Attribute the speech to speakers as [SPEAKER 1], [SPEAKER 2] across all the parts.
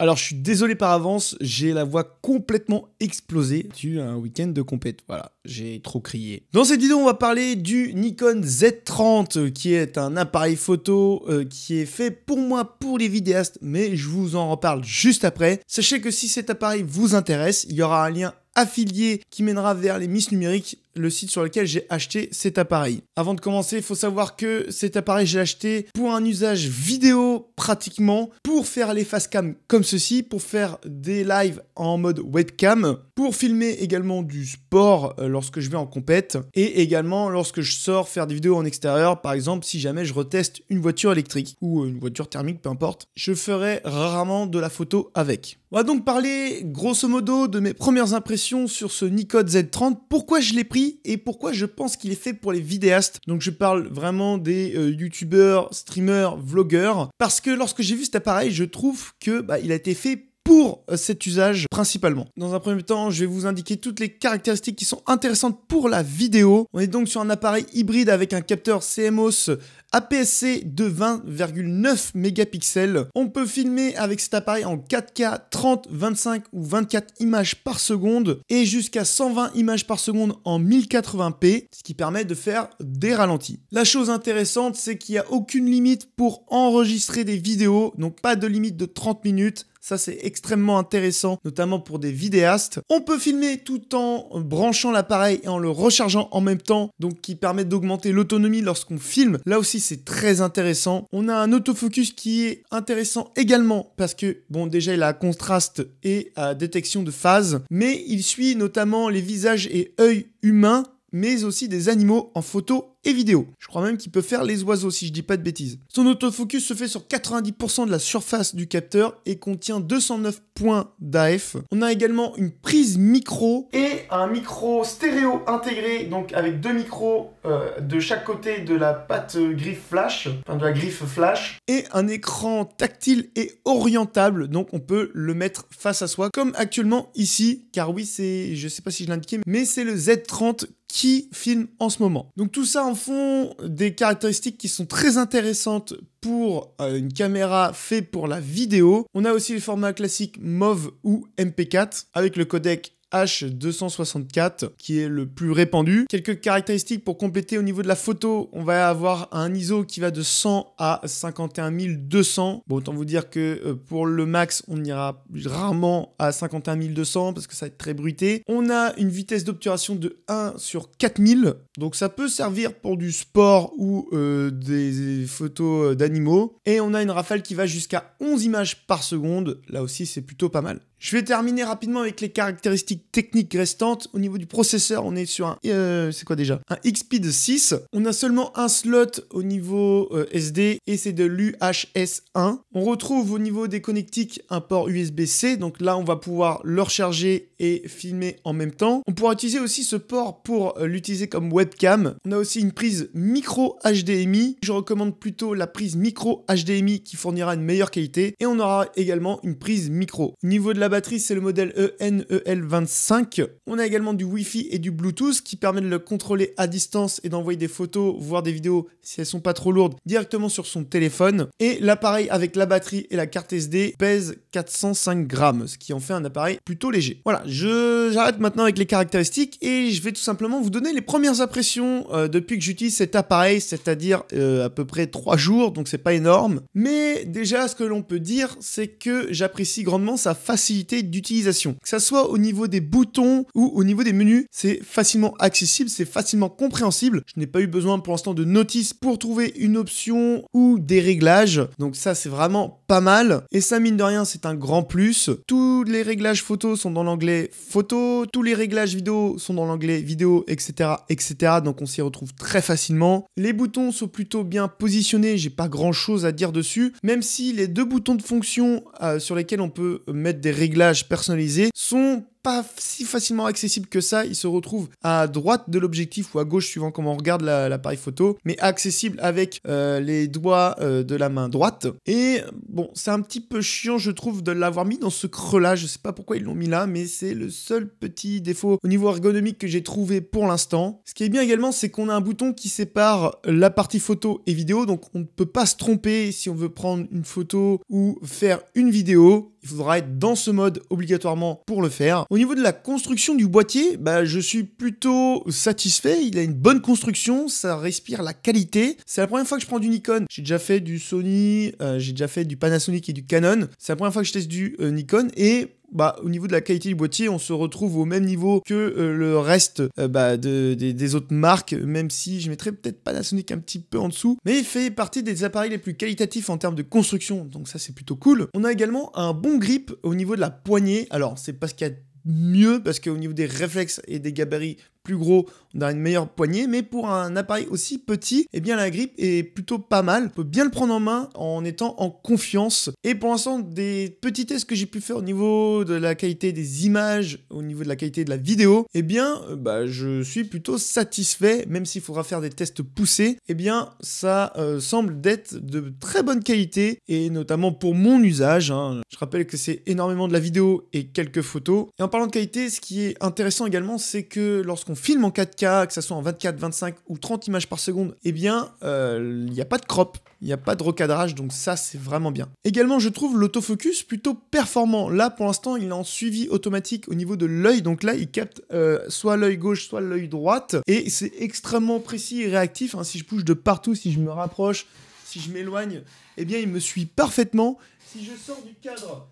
[SPEAKER 1] Alors, je suis désolé par avance, j'ai la voix complètement explosée tu à un week-end de compète. Voilà, j'ai trop crié. Dans cette vidéo, on va parler du Nikon Z30, qui est un appareil photo euh, qui est fait pour moi, pour les vidéastes, mais je vous en reparle juste après. Sachez que si cet appareil vous intéresse, il y aura un lien affilié qui mènera vers les miss numériques le site sur lequel j'ai acheté cet appareil. Avant de commencer, il faut savoir que cet appareil, j'ai acheté pour un usage vidéo pratiquement, pour faire les face cam comme ceci, pour faire des lives en mode webcam, pour filmer également du sport euh, lorsque je vais en compète, et également lorsque je sors faire des vidéos en extérieur, par exemple si jamais je reteste une voiture électrique ou euh, une voiture thermique, peu importe, je ferai rarement de la photo avec. On va donc parler grosso modo de mes premières impressions sur ce Nikon Z30, pourquoi je l'ai pris et pourquoi je pense qu'il est fait pour les vidéastes. Donc je parle vraiment des euh, youtubeurs, streamers, vlogueurs, parce que lorsque j'ai vu cet appareil, je trouve que bah, il a été fait pour euh, cet usage principalement. Dans un premier temps, je vais vous indiquer toutes les caractéristiques qui sont intéressantes pour la vidéo. On est donc sur un appareil hybride avec un capteur CMOS APS-C de 20,9 mégapixels. On peut filmer avec cet appareil en 4K 30, 25 ou 24 images par seconde et jusqu'à 120 images par seconde en 1080p, ce qui permet de faire des ralentis. La chose intéressante, c'est qu'il n'y a aucune limite pour enregistrer des vidéos, donc pas de limite de 30 minutes. Ça, c'est extrêmement intéressant, notamment pour des vidéastes. On peut filmer tout en branchant l'appareil et en le rechargeant en même temps, donc qui permet d'augmenter l'autonomie lorsqu'on filme. Là aussi, c'est très intéressant. On a un autofocus qui est intéressant également parce que, bon, déjà il a contraste et euh, détection de phase, mais il suit notamment les visages et œil humains mais aussi des animaux en photo et vidéo. Je crois même qu'il peut faire les oiseaux si je dis pas de bêtises. Son autofocus se fait sur 90% de la surface du capteur et contient 209 points d'AF. On a également une prise micro et un micro stéréo intégré, donc avec deux micros euh, de chaque côté de la patte griffe flash, enfin de la griffe flash, et un écran tactile et orientable, donc on peut le mettre face à soi, comme actuellement ici, car oui, c'est, je sais pas si je l'indiquais, mais c'est le Z30 qui filme en ce moment. Donc tout ça en font des caractéristiques qui sont très intéressantes pour euh, une caméra faite pour la vidéo. On a aussi le format classique MOV ou MP4 avec le codec H264 qui est le plus répandu. Quelques caractéristiques pour compléter au niveau de la photo, on va avoir un ISO qui va de 100 à 51 200. Bon, autant vous dire que euh, pour le max, on ira rarement à 51 200 parce que ça va être très bruité. On a une vitesse d'obturation de 1 sur 4000, donc ça peut servir pour du sport ou euh, des photos euh, d'animaux. Et on a une rafale qui va jusqu'à 11 images par seconde, là aussi c'est plutôt pas mal. Je vais terminer rapidement avec les caractéristiques technique restante, au niveau du processeur, on est sur un... Euh, c'est quoi déjà Un XP de 6. On a seulement un slot au niveau euh, SD et c'est de l'UHS1. On retrouve au niveau des connectiques un port USB-C. Donc là, on va pouvoir le recharger et filmer en même temps. On pourra utiliser aussi ce port pour euh, l'utiliser comme webcam. On a aussi une prise micro HDMI. Je recommande plutôt la prise micro HDMI qui fournira une meilleure qualité. Et on aura également une prise micro. Au niveau de la batterie, c'est le modèle ENEL25. 5. On a également du Wi-Fi et du Bluetooth qui permet de le contrôler à distance et d'envoyer des photos, voire des vidéos si elles sont pas trop lourdes, directement sur son téléphone. Et l'appareil avec la batterie et la carte SD pèse 405 grammes, ce qui en fait un appareil plutôt léger. Voilà, j'arrête maintenant avec les caractéristiques et je vais tout simplement vous donner les premières impressions euh, depuis que j'utilise cet appareil, c'est-à-dire euh, à peu près 3 jours, donc c'est pas énorme. Mais déjà, ce que l'on peut dire, c'est que j'apprécie grandement sa facilité d'utilisation, que ce soit au niveau des boutons ou au niveau des menus, c'est facilement accessible, c'est facilement compréhensible. Je n'ai pas eu besoin pour l'instant de notice pour trouver une option ou des réglages. Donc ça, c'est vraiment pas mal. Et ça, mine de rien, c'est un grand plus. Tous les réglages photos sont dans l'onglet photo, tous les réglages vidéo sont dans l'onglet vidéo, etc., etc. Donc on s'y retrouve très facilement. Les boutons sont plutôt bien positionnés, j'ai pas grand chose à dire dessus, même si les deux boutons de fonction euh, sur lesquels on peut mettre des réglages personnalisés sont pas si facilement accessible que ça. Il se retrouve à droite de l'objectif ou à gauche suivant comment on regarde l'appareil photo, mais accessible avec euh, les doigts euh, de la main droite. Et bon, c'est un petit peu chiant, je trouve, de l'avoir mis dans ce creux-là. Je sais pas pourquoi ils l'ont mis là, mais c'est le seul petit défaut au niveau ergonomique que j'ai trouvé pour l'instant. Ce qui est bien également, c'est qu'on a un bouton qui sépare la partie photo et vidéo, donc on ne peut pas se tromper si on veut prendre une photo ou faire une vidéo il faudra être dans ce mode obligatoirement pour le faire. Au niveau de la construction du boîtier, bah, je suis plutôt satisfait, il a une bonne construction, ça respire la qualité. C'est la première fois que je prends du Nikon, j'ai déjà fait du Sony, euh, j'ai déjà fait du Panasonic et du Canon, c'est la première fois que je teste du euh, Nikon et bah, au niveau de la qualité du boîtier, on se retrouve au même niveau que euh, le reste euh, bah, de, des autres marques, même si je mettrais peut-être Panasonic un petit peu en dessous, mais il fait partie des appareils les plus qualitatifs en termes de construction, donc ça c'est plutôt cool. On a également un bon grip au niveau de la poignée, alors c'est pas ce qu'il y a mieux parce qu'au niveau des réflexes et des gabarits, plus gros, on a une meilleure poignée, mais pour un appareil aussi petit, et eh bien la grippe est plutôt pas mal, on peut bien le prendre en main en étant en confiance. Et pour l'instant, des petits tests que j'ai pu faire au niveau de la qualité des images, au niveau de la qualité de la vidéo, et eh bien euh, bah, je suis plutôt satisfait, même s'il faudra faire des tests poussés, Et eh bien ça euh, semble d'être de très bonne qualité, et notamment pour mon usage. Hein. Je rappelle que c'est énormément de la vidéo et quelques photos. Et en parlant de qualité, ce qui est intéressant également, c'est que lorsqu'on Film filme en 4K, que ça soit en 24, 25 ou 30 images par seconde, eh bien, il euh, n'y a pas de crop, il n'y a pas de recadrage, donc ça, c'est vraiment bien. Également, je trouve l'autofocus plutôt performant. Là, pour l'instant, il est en suivi automatique au niveau de l'œil, donc là, il capte euh, soit l'œil gauche, soit l'œil droite, et c'est extrêmement précis et réactif. Hein. si je bouge de partout, si je me rapproche, si je m'éloigne, eh bien, il me suit parfaitement. Si je sors du cadre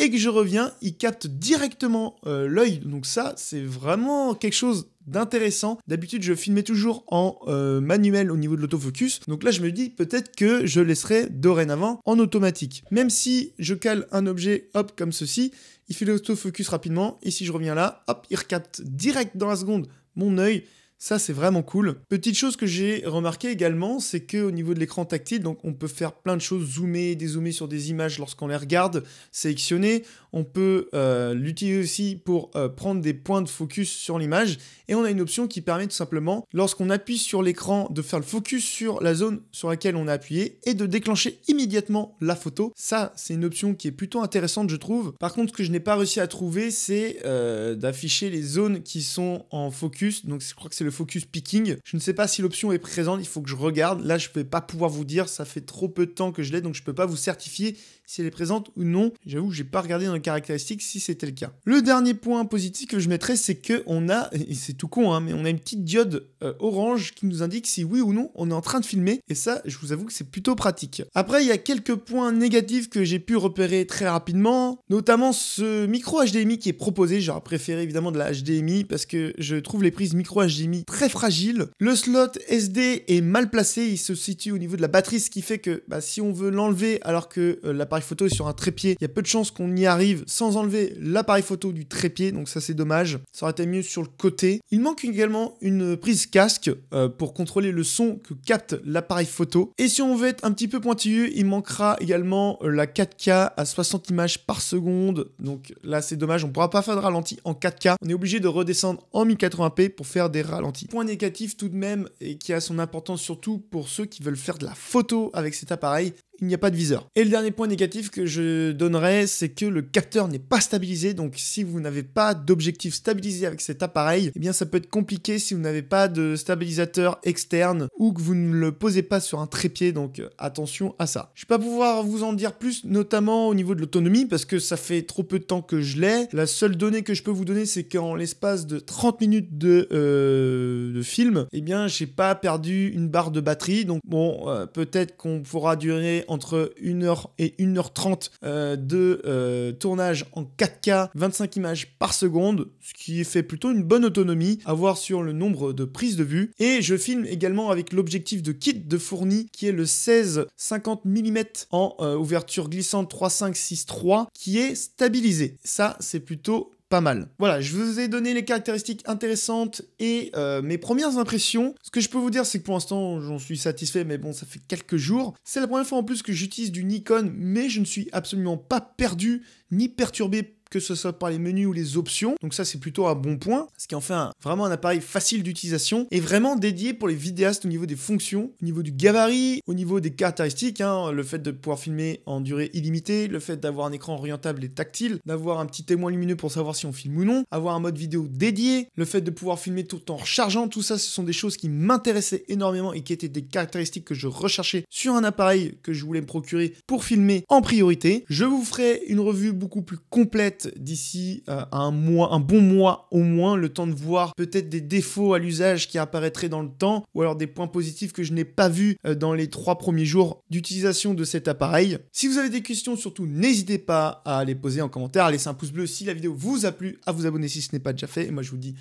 [SPEAKER 1] et que je reviens, il capte directement euh, l'œil. Donc ça, c'est vraiment quelque chose d'intéressant. D'habitude, je filmais toujours en euh, manuel au niveau de l'autofocus. Donc là, je me dis peut-être que je laisserai dorénavant en automatique. Même si je cale un objet, hop, comme ceci, il fait l'autofocus rapidement. Et si je reviens là, hop, il recapte direct dans la seconde mon œil. Ça, c'est vraiment cool. Petite chose que j'ai remarqué également, c'est que au niveau de l'écran tactile, donc on peut faire plein de choses, zoomer, dézoomer sur des images lorsqu'on les regarde, sélectionner. On peut euh, l'utiliser aussi pour euh, prendre des points de focus sur l'image. Et on a une option qui permet tout simplement, lorsqu'on appuie sur l'écran, de faire le focus sur la zone sur laquelle on a appuyé et de déclencher immédiatement la photo. Ça, c'est une option qui est plutôt intéressante, je trouve. Par contre, ce que je n'ai pas réussi à trouver, c'est euh, d'afficher les zones qui sont en focus. Donc, je crois que c'est le focus picking. Je ne sais pas si l'option est présente, il faut que je regarde. Là, je ne vais pas pouvoir vous dire, ça fait trop peu de temps que je l'ai, donc je ne peux pas vous certifier si elle est présente ou non. J'avoue que j'ai pas regardé dans les caractéristiques si c'était le cas. Le dernier point positif que je mettrais, c'est que on a, et c'est tout con, hein, mais on a une petite diode euh, orange qui nous indique si oui ou non on est en train de filmer. Et ça, je vous avoue que c'est plutôt pratique. Après, il y a quelques points négatifs que j'ai pu repérer très rapidement, notamment ce micro HDMI qui est proposé. J'aurais préféré évidemment de la HDMI parce que je trouve les prises micro HDMI très fragiles. Le slot SD est mal placé, il se situe au niveau de la batterie, ce qui fait que bah, si on veut l'enlever alors que euh, l'appareil photo est sur un trépied. Il y a peu de chances qu'on y arrive sans enlever l'appareil photo du trépied, donc ça c'est dommage. Ça aurait été mieux sur le côté. Il manque également une prise casque euh, pour contrôler le son que capte l'appareil photo. Et si on veut être un petit peu pointilleux, il manquera également euh, la 4K à 60 images par seconde. Donc là c'est dommage, on ne pourra pas faire de ralenti en 4K. On est obligé de redescendre en 1080p pour faire des ralentis. Point négatif tout de même et qui a son importance surtout pour ceux qui veulent faire de la photo avec cet appareil, il n'y a pas de viseur. Et le dernier point négatif que je donnerais c'est que le capteur n'est pas stabilisé, donc si vous n'avez pas d'objectif stabilisé avec cet appareil, eh bien ça peut être compliqué si vous n'avez pas de stabilisateur externe ou que vous ne le posez pas sur un trépied, donc euh, attention à ça. Je vais pas pouvoir vous en dire plus, notamment au niveau de l'autonomie, parce que ça fait trop peu de temps que je l'ai. La seule donnée que je peux vous donner, c'est qu'en l'espace de 30 minutes euh, de, film, eh bien j'ai pas perdu une barre de batterie, donc bon, euh, peut-être qu'on pourra durer entre 1h et 1h30 euh, de euh, tournage en 4K, 25 images par seconde, ce qui fait plutôt une bonne autonomie à voir sur le nombre de prises de vue. Et je filme également avec l'objectif de kit de fourni qui est le 16 50 mm en euh, ouverture glissante 3.5 6.3 qui est stabilisé. Ça, c'est plutôt pas mal. Voilà, je vous ai donné les caractéristiques intéressantes et euh, mes premières impressions. Ce que je peux vous dire, c'est que pour l'instant, j'en suis satisfait, mais bon, ça fait quelques jours. C'est la première fois en plus que j'utilise du Nikon, mais je ne suis absolument pas perdu ni perturbé que ce soit par les menus ou les options. Donc ça, c'est plutôt un bon point, ce qui en fait vraiment un appareil facile d'utilisation et vraiment dédié pour les vidéastes au niveau des fonctions, au niveau du gabarit, au niveau des caractéristiques, hein. le fait de pouvoir filmer en durée illimitée, le fait d'avoir un écran orientable et tactile, d'avoir un petit témoin lumineux pour savoir si on filme ou non, avoir un mode vidéo dédié, le fait de pouvoir filmer tout en rechargeant, tout ça, ce sont des choses qui m'intéressaient énormément et qui étaient des caractéristiques que je recherchais sur un appareil que je voulais me procurer pour filmer en priorité. Je vous ferai une revue beaucoup plus complète d'ici euh, un mois, un bon mois au moins, le temps de voir peut-être des défauts à l'usage qui apparaîtraient dans le temps, ou alors des points positifs que je n'ai pas vus euh, dans les trois premiers jours d'utilisation de cet appareil. Si vous avez des questions, surtout n'hésitez pas à les poser en commentaire, à laisser un pouce bleu si la vidéo vous a plu, à vous abonner si ce n'est pas déjà fait, et moi je vous dis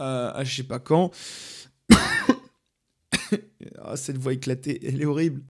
[SPEAKER 1] euh, à je sais pas quand. Ah, cette voix éclatée, elle est horrible.